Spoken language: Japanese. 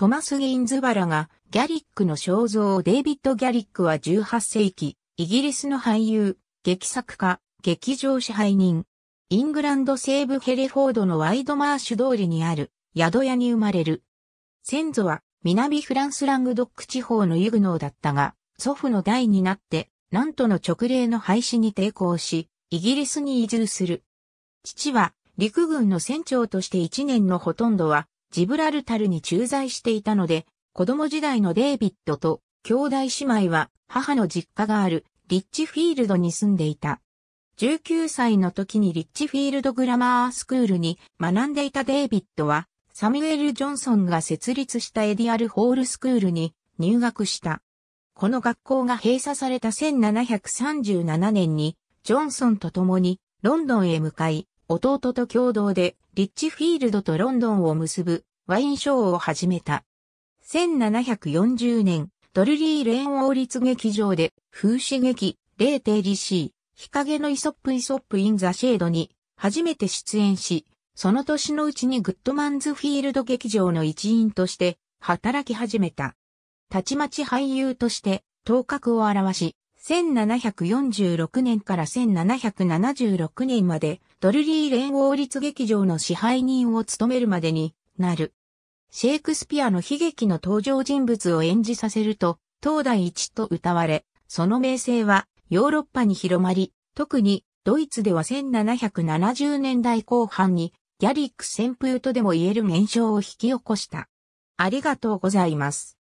トマス・ギンズバラがギャリックの肖像デイビッド・ギャリックは18世紀、イギリスの俳優、劇作家、劇場支配人。イングランド西部ヘレフォードのワイドマーシュ通りにある宿屋に生まれる。先祖は南フランスラングドック地方のユグノーだったが、祖父の代になって、なんとの直令の廃止に抵抗し、イギリスに移住する。父は陸軍の船長として一年のほとんどはジブラルタルに駐在していたので、子供時代のデイビッドと兄弟姉妹は母の実家があるリッチフィールドに住んでいた。19歳の時にリッチフィールドグラマースクールに学んでいたデイビッドは、サミュエル・ジョンソンが設立したエディアル・ホールスクールに入学した。この学校が閉鎖された1737年に、ジョンソンと共にロンドンへ向かい、弟と共同でリッチフィールドとロンドンを結ぶワインショーを始めた。1740年、ドルリーレーン王立劇場で風刺劇 0.DC 日陰のイソップイソップインザシェードに初めて出演し、その年のうちにグッドマンズフィールド劇場の一員として働き始めた。たちまち俳優として頭角を現し、1746年から1776年までドルリー連合立劇場の支配人を務めるまでになる。シェイクスピアの悲劇の登場人物を演じさせると、東大一と歌われ、その名声はヨーロッパに広まり、特にドイツでは1770年代後半にギャリック旋風とでも言える現象を引き起こした。ありがとうございます。